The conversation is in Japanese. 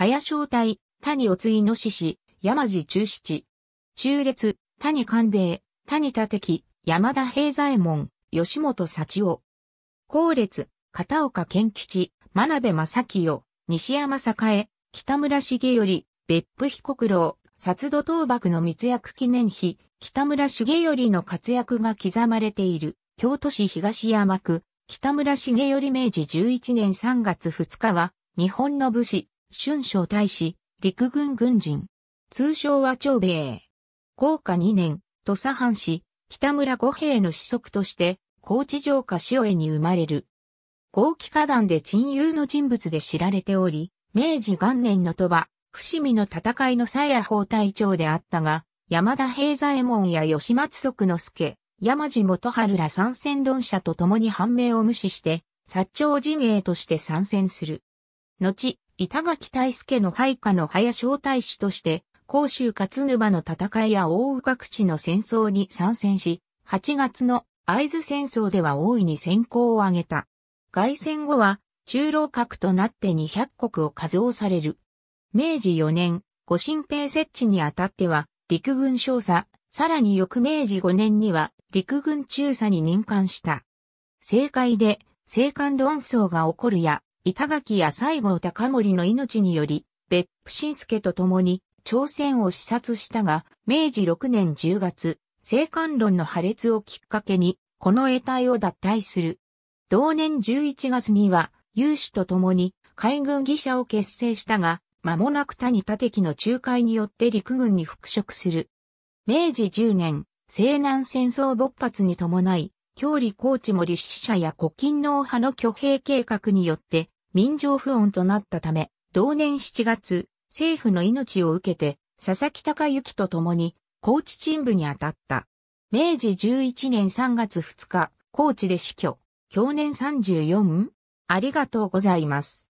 早正体、谷おついのしし、山地中七。中列、谷官兵衛、谷田敵、山田平左衛門、吉本幸夫。後列、片岡健吉、真鍋正清、西山栄、北村重頼、別府彦九郎、殺土倒幕の密約記念碑、北村重頼の活躍が刻まれている、京都市東山区、北村重頼明治11年3月2日は、日本の武士、春将大使、陸軍軍人。通称は長兵衛。高下2年、土佐藩士、北村五兵衛の子息として、高知城下塩江に生まれる。高貴下団で鎮友の人物で知られており、明治元年の鳥羽、伏見の戦いの鞘や法隊長であったが、山田平左衛門や吉松則之助、山地元春ら参戦論者と共に判明を無視して、薩長陣営として参戦する。後、板垣大助の配下の早小大使として、甲州勝沼の戦いや大宇各地の戦争に参戦し、8月の会津戦争では大いに先行を挙げた。外戦後は、中老閣となって200国を数をされる。明治4年、御神兵設置にあたっては、陸軍少佐、さらに翌明治5年には、陸軍中佐に任官した。政界で、政官論争が起こるや、板垣や西郷隆盛の命により、別府新助と共に朝鮮を視察したが、明治6年10月、青函論の破裂をきっかけに、この得体を脱退する。同年11月には、有志と共に海軍技者を結成したが、間もなく谷立敵の仲介によって陸軍に復職する。明治10年、西南戦争勃発に伴い、郷里高知も立志者や古今農派の挙兵計画によって民情不穏となったため、同年7月、政府の命を受けて、佐々木隆行と共に、高知鎮部に当たった。明治11年3月2日、高知で死去。去年34。ありがとうございます。